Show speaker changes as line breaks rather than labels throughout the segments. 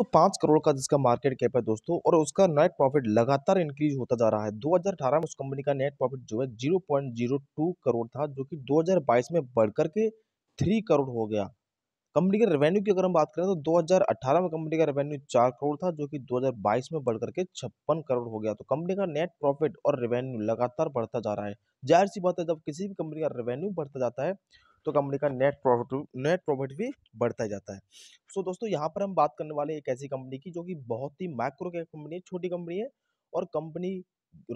तो पांच करोड़ का जिसका मार्केट कैप है दोस्तों और उसका नेट प्रॉफिट लगातार इंक्रीज होता जा रहा है 2018 में उस कंपनी का नेट प्रॉफिट जो है 0.02 करोड़ था जो कि 2022 में बढ़कर के थ्री करोड़ हो गया कंपनी के रेवेन्यू की अगर हम बात करें तो 2018 में कंपनी का रेवेन्यू चार करोड़ था जो कि 2022 में बढ़कर के छप्पन करोड़ हो गया तो कंपनी का नेट प्रॉफिट और रेवेन्यू लगातार बढ़ता जा रहा है जाहिर सी बात है जब किसी भी कंपनी का रेवेन्यू बढ़ता जाता है तो कंपनी का नेट प्रॉफिट नेट प्रॉफिट भी बढ़ता जाता है सो so, दोस्तों यहाँ पर हम बात करने वाले एक ऐसी कंपनी की जो कि बहुत ही माइक्रो कंपनी है छोटी कंपनी है और कंपनी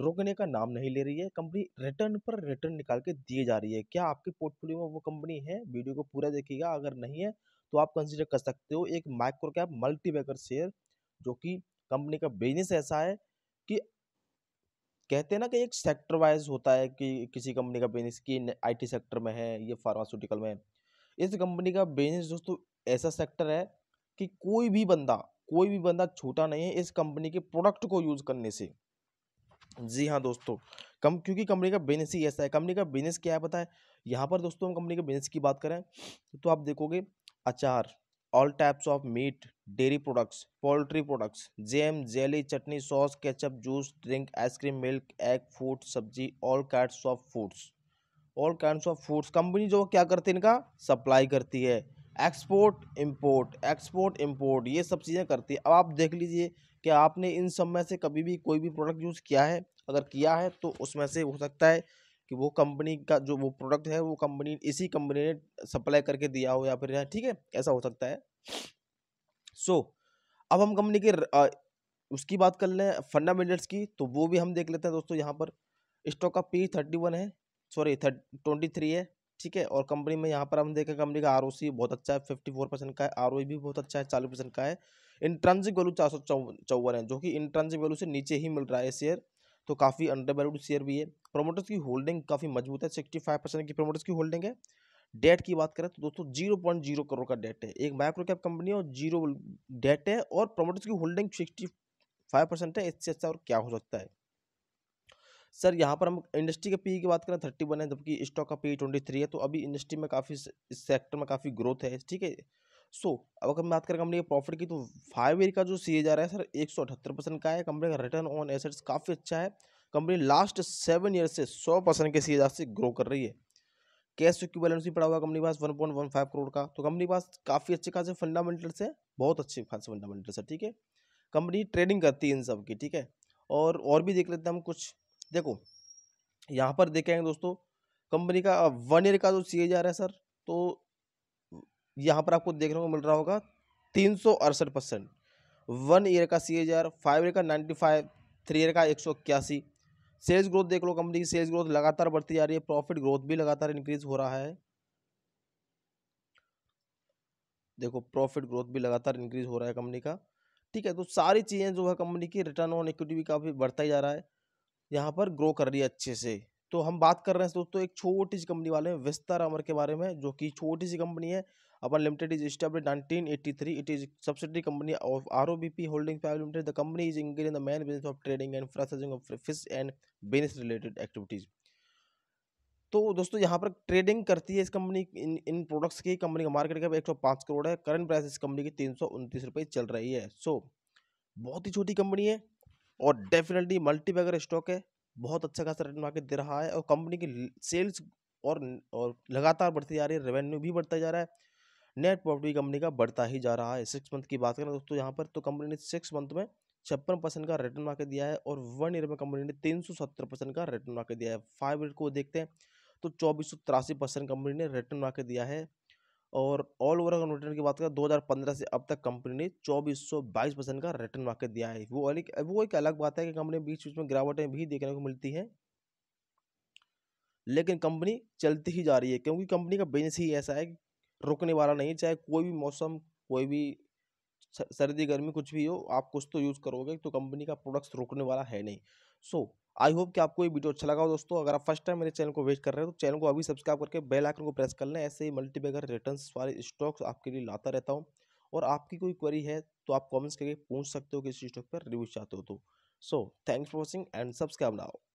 रोकने का नाम नहीं ले रही है कंपनी रिटर्न पर रिटर्न निकाल के दिए जा रही है क्या आपके पोर्टफोलियो में वो कंपनी है वीडियो को पूरा देखिएगा अगर नहीं है तो आप कंसिडर कर सकते हो एक माइक्रो कैप मल्टी शेयर जो कि कंपनी का बिजनेस ऐसा है कहते हैं ना कि एक सेक्टर वाइज होता है कि किसी कंपनी का बिजनेस कि आईटी सेक्टर में है ये फार्मास्यूटिकल में है इस कंपनी का बिजनेस दोस्तों ऐसा सेक्टर है कि कोई भी बंदा कोई भी बंदा छोटा नहीं है इस कंपनी के प्रोडक्ट को यूज़ करने से जी हाँ दोस्तों कम क्योंकि कंपनी का बिजनेस ही ऐसा है कंपनी का बिजनेस क्या है पता है यहाँ पर दोस्तों हम कंपनी के बिजनेस की बात करें तो आप देखोगे अचार all types of meat dairy products poultry products jam jelly chutney sauce ketchup juice drink ice cream milk egg fruit सब्जी all kinds of foods all kinds of foods company जो क्या करती है इनका सप्लाई करती है एक्सपोर्ट इंपोर्ट एक्सपोर्ट इंपोर्ट ये सब चीज़ें करती है अब आप देख लीजिए कि आपने इन सब में से कभी भी कोई भी प्रोडक्ट यूज़ किया है अगर किया है तो उसमें से हो सकता है कि वो कंपनी का जो वो प्रोडक्ट है वो कंपनी इसी कंपनी ने सप्लाई करके दिया हो या फिर ठीक है ऐसा हो सकता है सो so, अब हम कंपनी के आ, उसकी बात कर लें फंडामेंटल्स की तो वो भी हम देख लेते हैं दोस्तों यहाँ पर स्टॉक का पी थर्टी वन है सॉरी ट्वेंटी थ्री है ठीक है और कंपनी में यहाँ पर हम देखें कंपनी का आर बहुत अच्छा है फिफ्टी फोर परसेंट का है आर भी बहुत अच्छा है चालीस परसेंट का है इंट्रांसिक वैल्यू चार सौ चौवन है जो कि इंट्रांसिक वैल्यू से नीचे ही मिल रहा है शेयर तो काफ़ी अंडर वैल्यूड शेयर भी है प्रोमोटर्स की होल्डिंग काफ़ी मजबूत है सिक्सटी फाइव परसेंट की प्रोमोटर्स की होल्डिंग है डेट की बात करें तो दोस्तों जीरो पॉइंट जीरो करोड़ का डेट है एक माइक्रो कैप कंपनी है और जीरो डेट है और प्रोमोटर्स की होल्डिंग सिक्सटी फाइव परसेंट है इससे अच्छा और क्या हो सकता है सर यहाँ पर हम इंडस्ट्री के पी e की बात करें थर्टी वन है जबकि स्टॉक का पी ट्वेंटी थ्री है तो अभी इंडस्ट्री में काफ़ी इस सेक्टर में काफ़ी ग्रोथ है ठीक है सो अब अगर बात करें कंपनी के प्रॉफिट की तो फाइव ईयर का जो सी जा रहा है सर एक सौ अठहत्तर परसेंट का है कंपनी का रिटर्न ऑन एसेट्स काफ़ी अच्छा है कंपनी लास्ट सेवन ईयर से सौ परसेंट के सी से ग्रो कर रही है कैश बैलेंस भी पड़ा हुआ कंपनी पास one point one five crore का तो कंपनी पास काफ़ी अच्छे खासे फंडामेंटल्स है बहुत अच्छे खासे फंडामेंटल्स है ठीक है कंपनी ट्रेडिंग करती है इन सब की ठीक है और और भी देख लेते हैं हम कुछ देखो यहाँ पर देखेंगे दोस्तों कंपनी का वन ईयर का जो सी जा रहा है सर तो यहाँ पर आपको देखने को मिल रहा होगा तीन सौ अड़सठ परसेंट वन ईयर का C H R five year का नाइन्टी फाइव थ्री ईयर का एक सौ इक्यासी सेल्स ग्रोथ देख लो कंपनी की सेल्स ग्रोथ लगातार बढ़ती जा रही है प्रॉफिट ग्रोथ भी लगातार इंक्रीज हो रहा है देखो प्रॉफिट ग्रोथ भी लगातार इंक्रीज हो रहा है कंपनी का ठीक है तो सारी चीज़ें जो है कंपनी की रिटर्न ऑन इक्विटी भी काफ़ी बढ़ता ही जा रहा है यहाँ पर ग्रो कर रही है अच्छे से तो हम बात कर रहे हैं दोस्तों एक छोटी सी कंपनी वाले हैं विस्तार अमर के बारे में जो कि छोटी सी कंपनी है अपन limited is established nineteen eighty three it is subsidy company of R O B P holding limited company is engage in the main business of trading and processing of fish and business related activities तो दोस्तों यहाँ पर trading करती है इस company इन इन products की कंपनी का मार्केट कैप एक सौ पाँच करोड़ है करंट प्राइस इस कंपनी की तीन सौ उनतीस रुपये चल रही है सो so, बहुत ही छोटी कंपनी है और डेफिनेटली मल्टी बैगर स्टॉक है बहुत अच्छा खासा रिटर्न मार्केट दे रहा है और कंपनी की सेल्स और और लगातार बढ़ती जा रही है रेवेन्यू भी बढ़ता जा रहा है नेट प्रॉफिट भी कंपनी का बढ़ता ही जा रहा है सिक्स मंथ की बात करें तो दोस्तों यहाँ पर तो कंपनी ने सिक्स मंथ में छप्पन परसेंट का रिटर्न मार्केट दिया है और वन ईयर में कंपनी ने तीन सौ सत्तर परसेंट का रिटर्न मार्केट दिया है फाइव ईयर को देखते हैं तो चौबीस सौ तिरासी परसेंट कंपनी ने रिटर्न मार्केट दिया है और ऑल ओवर अगर रिटर्न की बात करें दो हजार पंद्रह से अब तक कंपनी ने चौबीस सौ बाईस परसेंट का रिटर्न मार्केट दिया है वो अलग वो एक अलग बात है कि कंपनी बीच बीच में गिरावटें भी देखने को मिलती हैं लेकिन कंपनी चलती ही जा रही है क्योंकि कंपनी का बिजनेस ही ऐसा है कि रुकने वाला नहीं है चाहे कोई भी मौसम कोई भी सर्दी गर्मी कुछ भी हो आप कुछ तो यूज़ करोगे तो कंपनी का प्रोडक्ट्स रुकने वाला है नहीं सो आई होप कि आपको ये वीडियो अच्छा लगा हो दोस्तों अगर आप फर्स्ट टाइम मेरे चैनल को वेट कर रहे हो तो चैनल को अभी सब्सक्राइब करके बेल आइकन को प्रेस कर लें ऐसे ही मल्टीबैगर रिटर्न वाले स्टॉक्स आपके लिए लाता रहता हूँ और आपकी कोई क्वेरी है तो आप कॉमेंट्स करके पूछ सकते हो किसी स्टॉक पर रिव्यू चाहते हो तो so thanks for watching and subscribe now